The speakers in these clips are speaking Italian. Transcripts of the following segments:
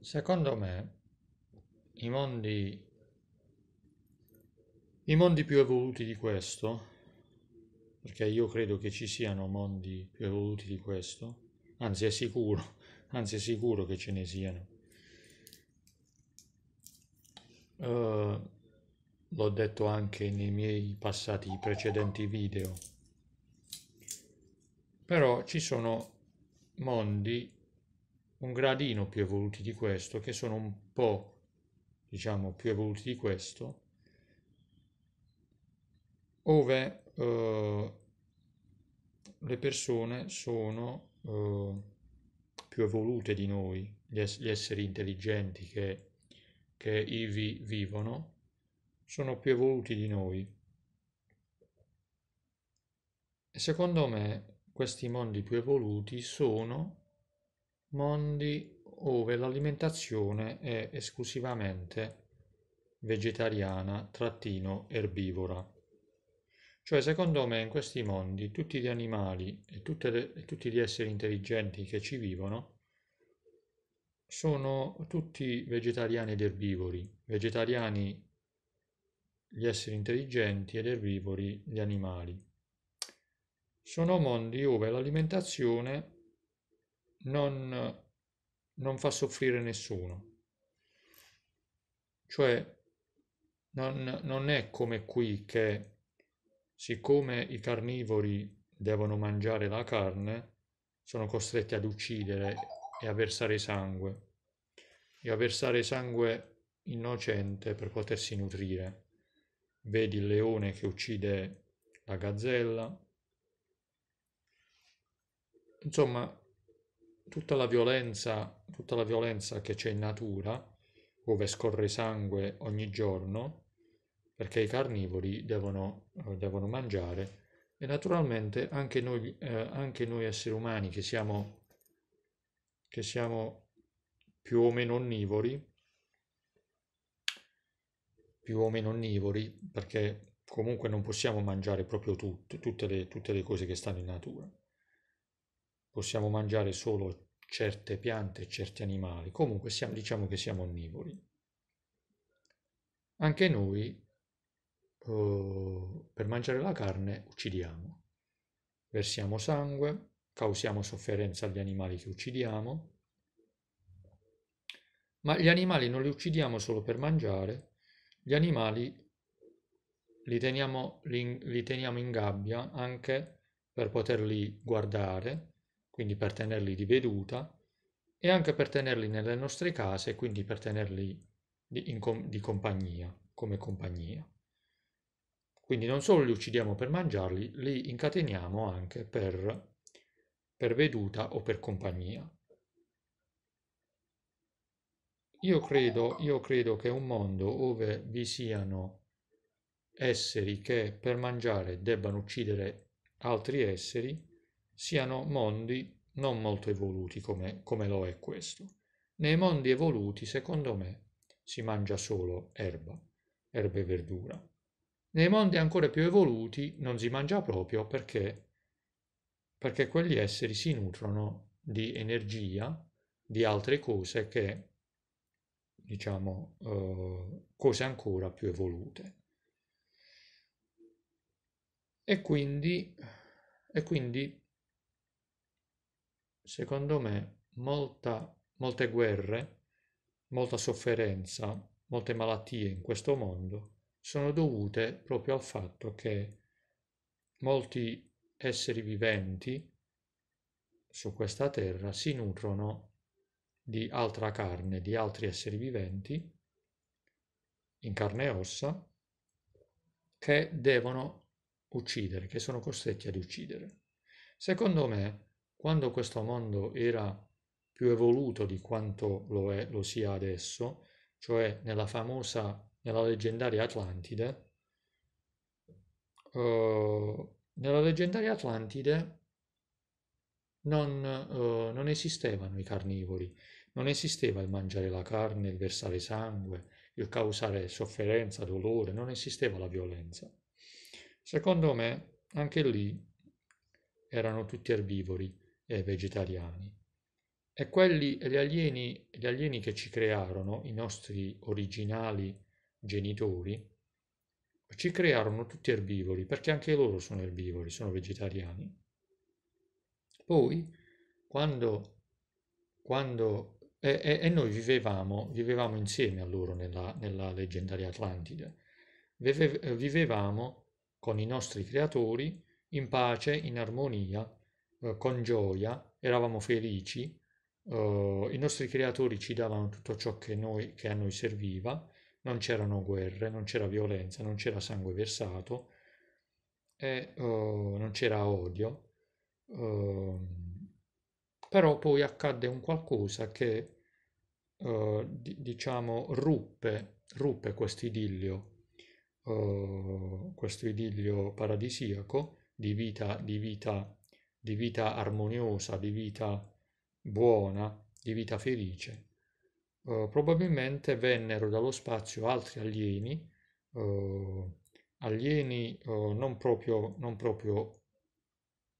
Secondo me i mondi, i mondi più evoluti di questo, perché io credo che ci siano mondi più evoluti di questo, anzi è sicuro, anzi è sicuro che ce ne siano. Uh, l'ho detto anche nei miei passati precedenti video, però ci sono mondi un gradino più evoluti di questo, che sono un po' diciamo più evoluti di questo, dove eh, le persone sono eh, più evolute di noi, gli, ess- gli esseri intelligenti che, che ivi vivono, sono più evoluti di noi. E secondo me questi mondi più evoluti sono mondi dove l'alimentazione è esclusivamente vegetariana-erbivora. trattino Cioè, secondo me, in questi mondi tutti gli animali e, le, e tutti gli esseri intelligenti che ci vivono sono tutti vegetariani ed erbivori, vegetariani gli esseri intelligenti ed erbivori gli animali. Sono mondi dove l'alimentazione non, non fa soffrire nessuno. Cioè, non, non è come qui che siccome i carnivori devono mangiare la carne, sono costretti ad uccidere e a versare sangue, e a versare sangue innocente per potersi nutrire. Vedi il leone che uccide la gazzella. Insomma, tutta la violenza, tutta la violenza che c'è in natura, dove scorre sangue ogni giorno, perché i carnivori devono, eh, devono mangiare, e naturalmente anche noi, eh, anche noi esseri umani che siamo, che siamo più o meno onnivori, più o meno onnivori, perché comunque non possiamo mangiare proprio tutto, tutte, le, tutte le cose che stanno in natura possiamo mangiare solo certe piante e certi animali, comunque siamo, diciamo che siamo onnivori. Anche noi eh, per mangiare la carne uccidiamo, versiamo sangue, causiamo sofferenza agli animali che uccidiamo, ma gli animali non li uccidiamo solo per mangiare, gli animali li teniamo, li, li teniamo in gabbia anche per poterli guardare, quindi per tenerli di veduta, e anche per tenerli nelle nostre case, quindi per tenerli di, com- di compagnia, come compagnia. Quindi non solo li uccidiamo per mangiarli, li incateniamo anche per, per veduta o per compagnia. Io credo, io credo che un mondo dove vi siano esseri che per mangiare debbano uccidere altri esseri siano mondi non molto evoluti come, come lo è questo. Nei mondi evoluti, secondo me, si mangia solo erba, erbe e verdura. Nei mondi ancora più evoluti non si mangia proprio perché, perché quegli esseri si nutrono di energia, di altre cose che, diciamo, eh, cose ancora più evolute. E quindi, e quindi secondo me, molta, molte guerre, molta sofferenza, molte malattie in questo mondo sono dovute proprio al fatto che molti esseri viventi su questa terra si nutrono di altra carne, di altri esseri viventi, in carne e ossa, che devono uccidere, che sono costretti ad uccidere. Secondo me quando questo mondo era più evoluto di quanto lo, è, lo sia adesso, cioè nella famosa, nella leggendaria Atlantide, uh, nella leggendaria Atlantide non, uh, non, esistevano i carnivori, non esisteva il mangiare la carne, il versare sangue, il causare sofferenza, dolore, non esisteva la violenza. Secondo me, anche lì erano tutti erbivori, eh, vegetariani. E quelli, gli alieni, gli alieni che ci crearono, i nostri originali genitori, ci crearono tutti erbivori, perché anche loro sono erbivori, sono vegetariani. Poi, quando, quando e, e, e, noi vivevamo, vivevamo, insieme a loro nella, nella leggendaria Atlantide. vivevamo con i nostri creatori in pace, in armonia, eh, con gioia, eravamo felici, eh, i nostri creatori ci davano tutto ciò che, noi, che a noi serviva, non c'erano guerre, non c'era violenza, non c'era sangue versato, e, eh, non c'era odio. Ehm, però poi accadde un qualcosa che Uh, diciamo, ruppe, ruppe questo idillio, uh, questo idillio paradisiaco di vita, di vita di vita armoniosa, di vita buona, di vita felice. Uh, probabilmente vennero dallo spazio altri alieni, uh, alieni uh, non, proprio, non, proprio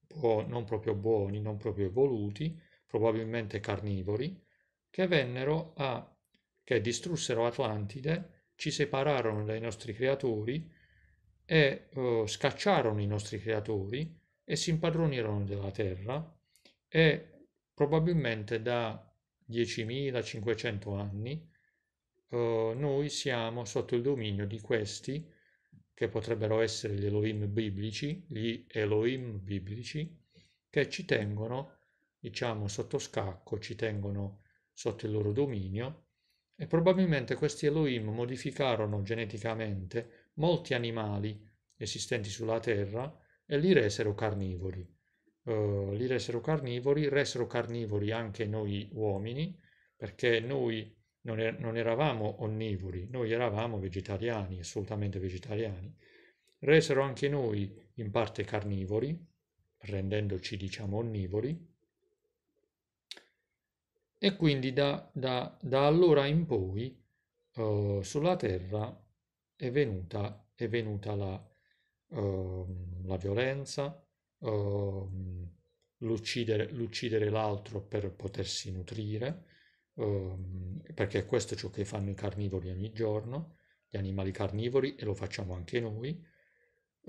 buo, non, proprio, buoni, non proprio evoluti, probabilmente carnivori, che vennero a che distrussero Atlantide, ci separarono dai nostri creatori e scacciarono i nostri creatori e si impadronirono della terra e probabilmente da 10.500 anni eh, noi siamo sotto il dominio di questi che potrebbero essere gli Elohim biblici, gli Elohim biblici, che ci tengono, diciamo, sotto scacco, ci tengono sotto il loro dominio e probabilmente questi Elohim modificarono geneticamente molti animali esistenti sulla terra e li resero carnivori. Uh, eh, lì resero carnivori, resero carnivori anche noi uomini, perché noi non, er- non eravamo onnivori, noi eravamo vegetariani, assolutamente vegetariani. Resero anche noi in parte carnivori, rendendoci diciamo onnivori, e quindi da, da, da, allora in poi uh, sulla terra è venuta, è venuta la, Ehm, la violenza, uh, l'uccidere, l'altro per potersi nutrire, uh, perché questo è ciò che fanno i carnivori ogni giorno, gli animali carnivori, e lo facciamo anche noi.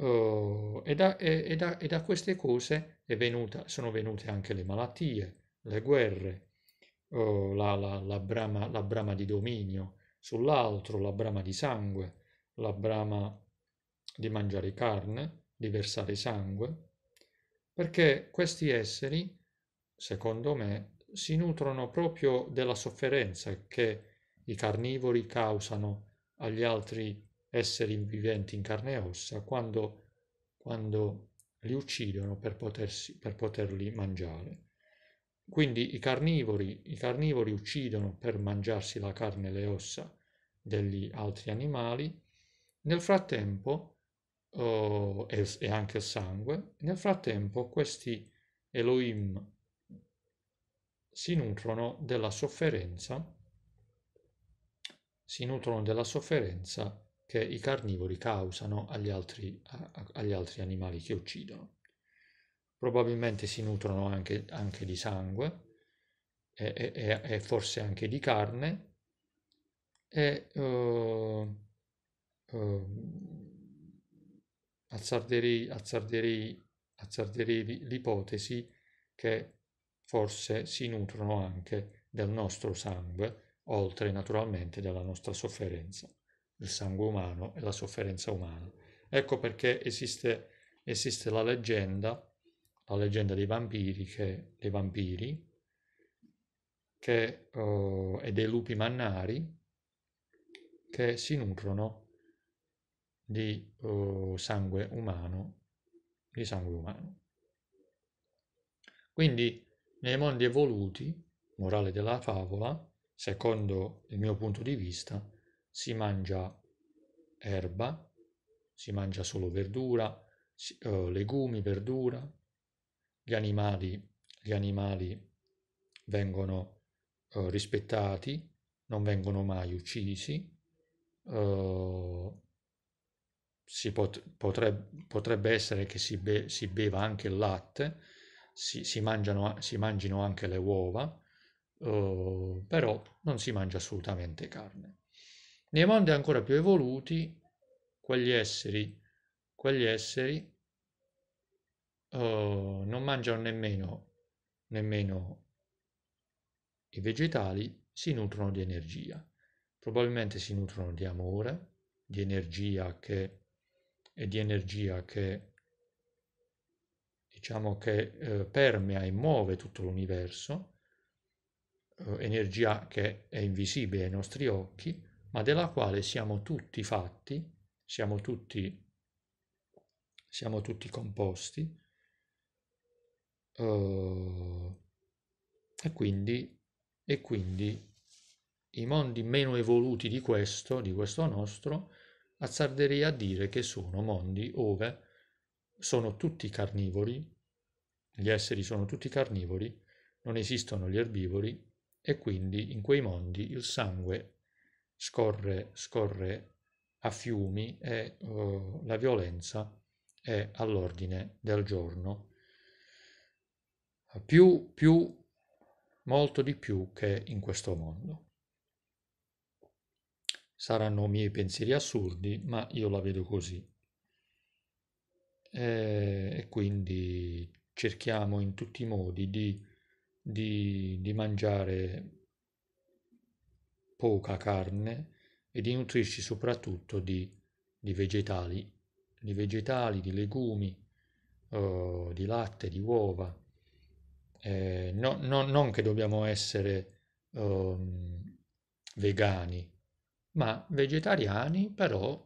E da, e, e, da, e, da, queste cose venuta, sono venute anche le malattie, le guerre, la, la, la, brama, la brama di dominio sull'altro, la brama di sangue, la brama di mangiare carne, di versare sangue, perché questi esseri, secondo me, si nutrono proprio della sofferenza che i carnivori causano agli altri esseri viventi in carne e ossa quando, quando li uccidono per, potersi, per poterli mangiare. Quindi i carnivori, i carnivori uccidono per mangiarsi la carne e le ossa degli altri animali. Nel frattempo oh, e, e anche il sangue. Nel frattempo questi Elohim si nutrono della sofferenza, si nutrono della sofferenza che i carnivori causano agli altri, agli altri animali che uccidono. Probabilmente si nutrono anche, anche di sangue e, e, e, forse anche di carne e uh, uh, azzarderei, azzarderei, azzarderei l'ipotesi che forse si nutrono anche del nostro sangue, oltre naturalmente della nostra sofferenza, il sangue umano e la sofferenza umana. Ecco perché esiste, esiste la leggenda, la leggenda dei vampiri, che, dei vampiri che, uh, e dei lupi mannari che si nutrono di uh, sangue umano, di sangue umano. Quindi nei mondi evoluti, morale della favola, secondo il mio punto di vista, si mangia erba, si mangia solo verdura, si, uh, legumi, verdura, gli animali, gli animali vengono uh, rispettati, non vengono mai uccisi, uh, pot, potrebbe, potrebbe, essere che si, be, si, beva anche il latte, si, si, mangiano, si mangino anche le uova, eh, però non si mangia assolutamente carne. Nei mondi ancora più evoluti, quegli esseri, quegli esseri eh, non mangiano nemmeno, nemmeno i vegetali, si nutrono di energia probabilmente si nutrono di amore, di energia che e di energia che diciamo che eh, permea e muove tutto l'universo, eh, energia che è invisibile ai nostri occhi, ma della quale siamo tutti fatti, siamo tutti, siamo tutti composti, eh, e, quindi, e quindi i mondi meno evoluti di questo, di questo nostro, azzarderei a dire che sono mondi ove sono tutti carnivori, gli esseri sono tutti carnivori, non esistono gli erbivori e quindi in quei mondi il sangue scorre, scorre a fiumi e uh, la violenza è all'ordine del giorno, più, più, molto di più che in questo mondo. Saranno miei pensieri assurdi, ma io la vedo così. E, eh, e quindi cerchiamo in tutti i modi di, di, di mangiare poca carne e di nutrirci soprattutto di, di vegetali, di vegetali, di legumi, uh, di latte, di uova. Eh, no, no, non che dobbiamo essere um, vegani, ma vegetariani però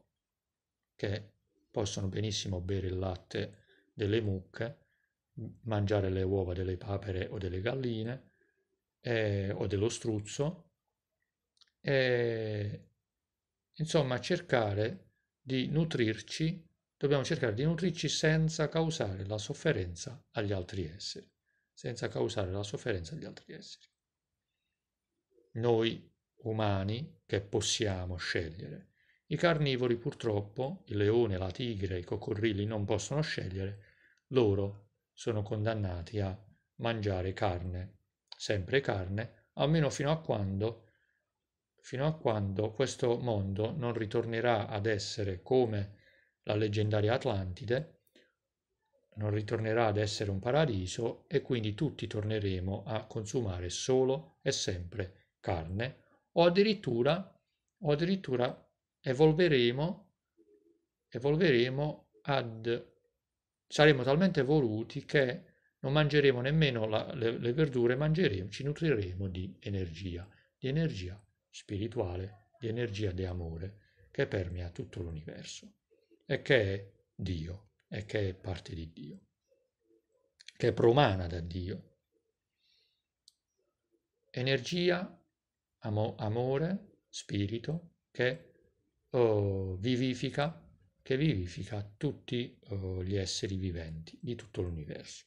che possono benissimo bere il latte delle mucche, mangiare le uova delle papere o delle galline eh, o dello struzzo, eh, insomma cercare di nutrirci, dobbiamo cercare di nutrirci senza causare la sofferenza agli altri esseri, senza causare la sofferenza agli altri esseri. Noi umani che possiamo scegliere. I carnivori purtroppo, il leone, la tigre, i coccodrilli non possono scegliere, loro sono condannati a mangiare carne, sempre carne, almeno fino a quando, fino a quando questo mondo non ritornerà ad essere come la leggendaria Atlantide, non ritornerà ad essere un paradiso e quindi tutti torneremo a consumare solo e sempre carne o addirittura, o addirittura evolveremo, evolveremo ad, saremo talmente evoluti che non mangeremo nemmeno la, le, le, verdure, mangeremo, ci nutriremo di energia, di energia spirituale, di energia di amore che permea tutto l'universo e che è Dio, e che è parte di Dio, che è promana da Dio. Energia amo, amore, spirito, che oh, vivifica, che vivifica tutti oh, gli esseri viventi di tutto l'universo.